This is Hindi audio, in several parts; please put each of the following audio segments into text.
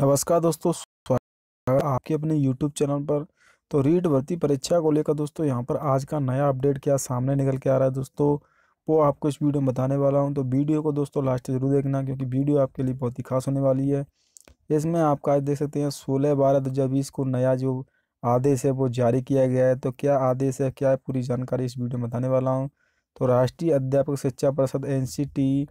नमस्कार दोस्तों स्वागत आपके अपने YouTube चैनल पर तो रीट भर्ती परीक्षा को लेकर दोस्तों यहाँ पर आज का नया अपडेट क्या सामने निकल के आ रहा है दोस्तों वो आपको इस वीडियो में बताने वाला हूँ तो वीडियो को दोस्तों लास्ट जरूर देखना क्योंकि वीडियो आपके लिए बहुत ही खास होने वाली है इसमें आप आज देख सकते हैं सोलह बारह दो को नया जो आदेश है वो जारी किया गया है तो क्या आदेश है क्या है पूरी जानकारी इस वीडियो में बताने वाला हूँ तो राष्ट्रीय अध्यापक शिक्षा परिषद एन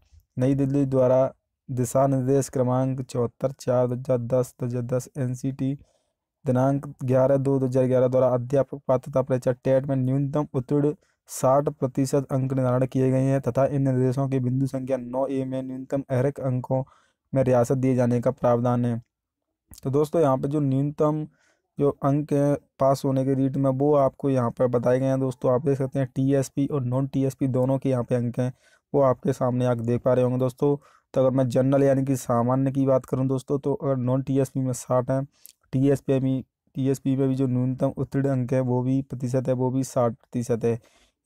नई दिल्ली द्वारा दिशा निर्देश क्रमांक चौहत्तर चार दो हज़ार दस दो हज़ार दस एन सी टी दिनांक ग्यारह दो दो हज़ार ग्यारह द्वारा अध्यापक पात्रता परीक्षा टेट में न्यूनतम उत्तीर्ण साठ प्रतिशत अंक निर्धारण किए गए हैं तथा इन निर्देशों के बिंदु संख्या नौ ए में न्यूनतम अहरक अंकों में रियासत दिए जाने का प्रावधान है तो दोस्तों यहाँ पर जो न्यूनतम जो अंक हैं पास होने के रीट में वो आपको यहाँ पर बताए गए हैं दोस्तों आप देख सकते हैं टीएसपी और नॉन टीएसपी दोनों के यहाँ पे अंक हैं वो आपके सामने आप देख पा रहे होंगे दोस्तों तो अगर मैं जनरल यानी कि सामान्य की बात करूँ दोस्तों तो अगर नॉन टी में साठ है टी एस पी में टी एस पी में भी जो न्यूनतम उत्तीर्ण अंक है वो भी प्रतिशत है वो भी साठ प्रतिशत है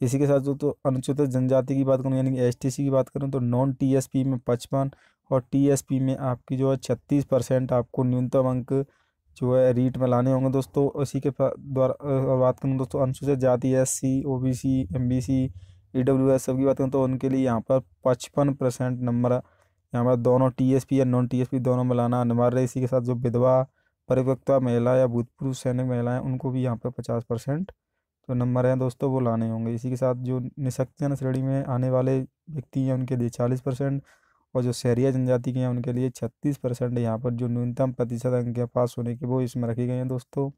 इसी के साथ जो तो अनुसूचित जनजाति की बात करूँ यानी कि एस की बात करूँ तो नॉन टी एस पी में पचपन और टी एस पी में आपकी जो है छत्तीस परसेंट आपको न्यूनतम अंक जो है रीट में लाने होंगे दोस्तों उसी के द्वारा बात करूँ दोस्तों अनुसूचित जाति S C O B C M B C E W S सबकी बात करूँ तो उनके लिए यहाँ पर पचपन परसेंट नंबर यहाँ पर दोनों टीएसपी या नॉन टीएसपी दोनों मिलाना अनिवार्य इसी के साथ जो विधवा परिपक्ता महिला या भूतपूर्व सैनिक महिलाएं उनको भी यहाँ पर पचास परसेंट जो तो नंबर हैं दोस्तों वो लाने होंगे इसी के साथ जो निशक्तियान श्रेणी में आने वाले व्यक्ति हैं उनके लिए चालीस परसेंट और जो शहरिया जनजाति के हैं उनके लिए छत्तीस परसेंट यहाँ पर जो न्यूनतम प्रतिशत अंक पास होने की वो इसमें रखी गई हैं दोस्तों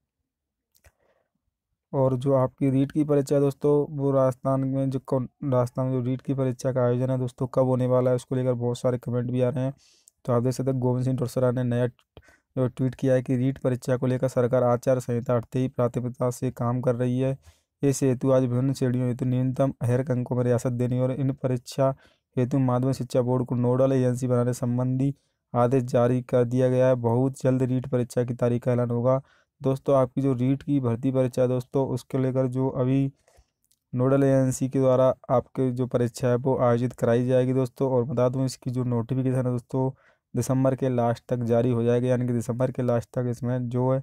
और जो आपकी रीट की परीक्षा है दोस्तों वो राजस्थान में जो राजस्थान में जो रीट की परीक्षा का आयोजन है दोस्तों कब होने वाला है उसको लेकर बहुत सारे कमेंट भी आ रहे हैं तो आप देख सकते हैं गोविंद सिंह डोसरा ने नया जो ट्वीट किया है कि रीट परीक्षा को लेकर सरकार आचार संहिता हटते ही प्राथमिकता से काम कर रही है इस हेतु आज विभिन्न श्रेणियों हेतु न्यूनतम अहर अंकों में रियासत देनी और इन परीक्षा हेतु माध्यमिक शिक्षा बोर्ड को नोडल एजेंसी बनाने संबंधी आदेश जारी कर दिया गया है बहुत जल्द रीट परीक्षा की तारीख का ऐलान होगा दोस्तों आपकी जो रीट की भर्ती परीक्षा है दोस्तों उसके लेकर जो अभी नोडल एजेंसी के द्वारा आपके जो परीक्षा है वो आयोजित कराई जाएगी दोस्तों और बता दूँ इसकी जो नोटिफिकेशन है दोस्तों दिसंबर के लास्ट तक जारी हो जाएगी यानी कि दिसंबर के लास्ट तक इसमें जो है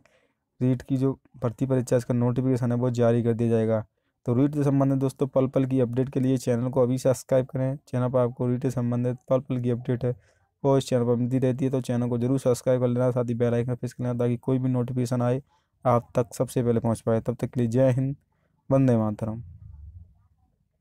रीट की जो भर्ती परीक्षा इसका नोटिफिकेशन है वो जारी कर दिया जाएगा तो रीट से संबंधित दोस्तों पल पल की अपडेट के लिए चैनल को अभी सब्सक्राइब करें चैनल पर आपको रीट से संबंधित पल पल की अपडेट है वो इस चैनल पर मिलती रहती है तो चैनल को जरूर सब्सक्राइब कर लेना साथ ही बेल आइकन प्रेस कर लेना ताकि कोई भी नोटिफिकेशन आए आप तक सबसे पहले पहुंच पाए तब तक के लिए जय हिंद वंदे मातरम